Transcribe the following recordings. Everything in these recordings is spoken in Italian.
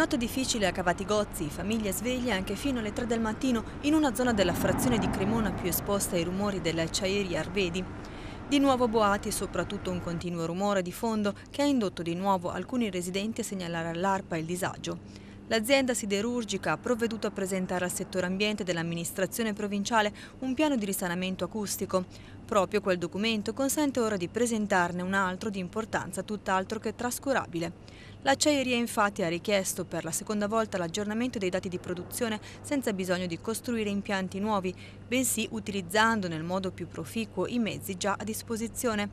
Notte difficile a Cavatigozzi, famiglia sveglia anche fino alle 3 del mattino in una zona della frazione di Cremona più esposta ai rumori delle acciaierie Arvedi. Di nuovo boati e soprattutto un continuo rumore di fondo che ha indotto di nuovo alcuni residenti a segnalare all'ARPA il disagio. L'azienda siderurgica ha provveduto a presentare al settore ambiente dell'amministrazione provinciale un piano di risanamento acustico. Proprio quel documento consente ora di presentarne un altro di importanza tutt'altro che trascurabile. L'acciaieria infatti ha richiesto per la seconda volta l'aggiornamento dei dati di produzione senza bisogno di costruire impianti nuovi, bensì utilizzando nel modo più proficuo i mezzi già a disposizione.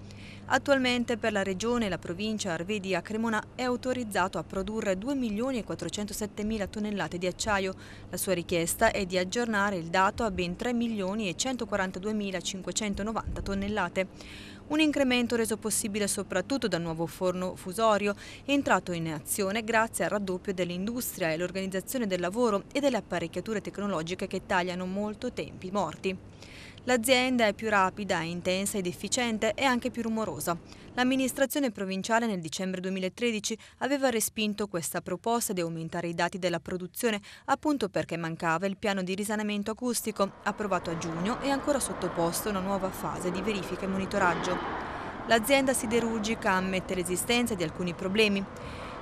Attualmente per la regione e la provincia Arvedia Cremona è autorizzato a produrre 2.407.000 tonnellate di acciaio. La sua richiesta è di aggiornare il dato a ben 3.142.590 tonnellate. Un incremento reso possibile soprattutto dal nuovo forno fusorio, entrato in azione grazie al raddoppio dell'industria e all'organizzazione del lavoro e delle apparecchiature tecnologiche che tagliano molto tempi morti. L'azienda è più rapida, intensa ed efficiente e anche più rumorosa. L'amministrazione provinciale nel dicembre 2013 aveva respinto questa proposta di aumentare i dati della produzione appunto perché mancava il piano di risanamento acustico approvato a giugno e ancora sottoposto a una nuova fase di verifica e monitoraggio. L'azienda siderurgica ammette l'esistenza di alcuni problemi.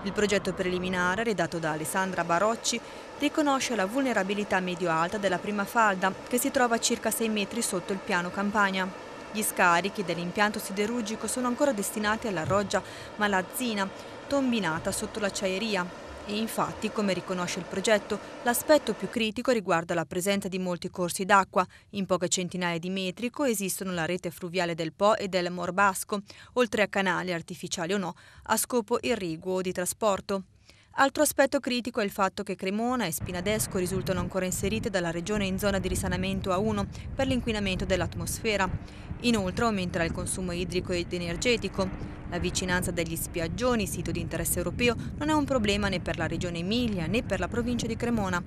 Il progetto preliminare, redatto da Alessandra Barocci, riconosce la vulnerabilità medio-alta della prima falda, che si trova a circa 6 metri sotto il piano Campania. Gli scarichi dell'impianto siderurgico sono ancora destinati alla roggia Malazzina, tombinata sotto l'acciaieria, e infatti, come riconosce il progetto, l'aspetto più critico riguarda la presenza di molti corsi d'acqua. In poche centinaia di metri coesistono la rete fluviale del Po e del Morbasco, oltre a canali artificiali o no, a scopo irriguo o di trasporto. Altro aspetto critico è il fatto che Cremona e Spinadesco risultano ancora inserite dalla regione in zona di risanamento A1 per l'inquinamento dell'atmosfera. Inoltre aumenterà il consumo idrico ed energetico. La vicinanza degli spiaggioni, sito di interesse europeo, non è un problema né per la regione Emilia né per la provincia di Cremona.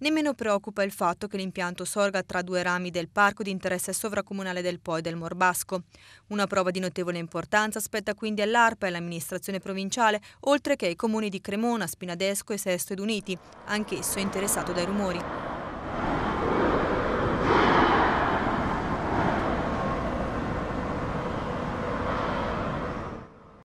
Nemmeno preoccupa il fatto che l'impianto sorga tra due rami del parco di interesse sovracomunale del Po e del Morbasco. Una prova di notevole importanza spetta quindi all'ARPA e all'amministrazione provinciale, oltre che ai comuni di Cremona, Spinadesco e Sesto ed Uniti, anch'esso interessato dai rumori.